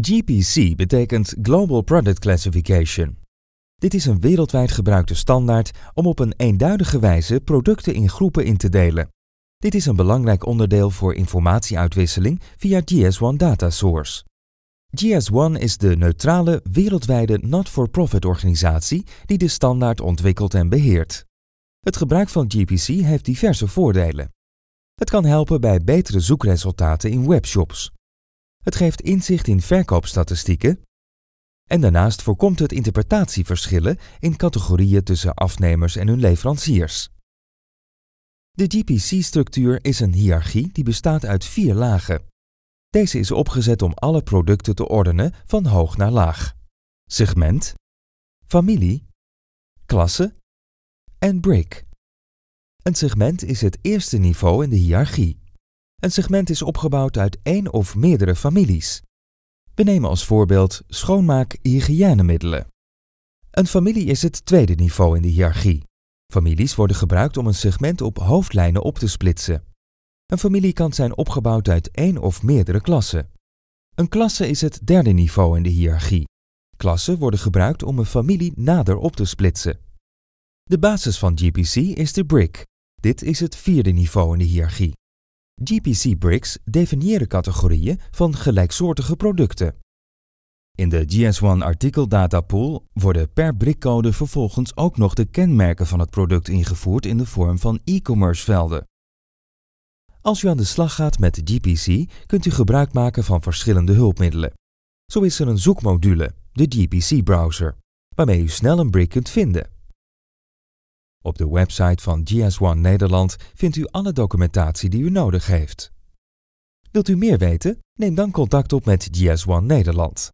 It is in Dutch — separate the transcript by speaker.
Speaker 1: GPC betekent Global Product Classification. Dit is een wereldwijd gebruikte standaard om op een eenduidige wijze producten in groepen in te delen. Dit is een belangrijk onderdeel voor informatieuitwisseling via GS1 Data Source. GS1 is de neutrale, wereldwijde not-for-profit organisatie die de standaard ontwikkelt en beheert. Het gebruik van GPC heeft diverse voordelen. Het kan helpen bij betere zoekresultaten in webshops. Het geeft inzicht in verkoopstatistieken. En daarnaast voorkomt het interpretatieverschillen in categorieën tussen afnemers en hun leveranciers. De GPC-structuur is een hiërarchie die bestaat uit vier lagen. Deze is opgezet om alle producten te ordenen van hoog naar laag. Segment, familie, klasse en break. Een segment is het eerste niveau in de hiërarchie. Een segment is opgebouwd uit één of meerdere families. We nemen als voorbeeld schoonmaak-hygiënemiddelen. Een familie is het tweede niveau in de hiërarchie. Families worden gebruikt om een segment op hoofdlijnen op te splitsen. Een familie kan zijn opgebouwd uit één of meerdere klassen. Een klasse is het derde niveau in de hiërarchie. Klassen worden gebruikt om een familie nader op te splitsen. De basis van GPC is de brick. Dit is het vierde niveau in de hiërarchie gpc bricks definiëren categorieën van gelijksoortige producten. In de GS1 Artikel worden per brickcode vervolgens ook nog de kenmerken van het product ingevoerd in de vorm van e-commerce velden. Als u aan de slag gaat met de GPC kunt u gebruik maken van verschillende hulpmiddelen. Zo is er een zoekmodule, de GPC-browser, waarmee u snel een brick kunt vinden. Op de website van GS1 Nederland vindt u alle documentatie die u nodig heeft. Wilt u meer weten? Neem dan contact op met GS1 Nederland.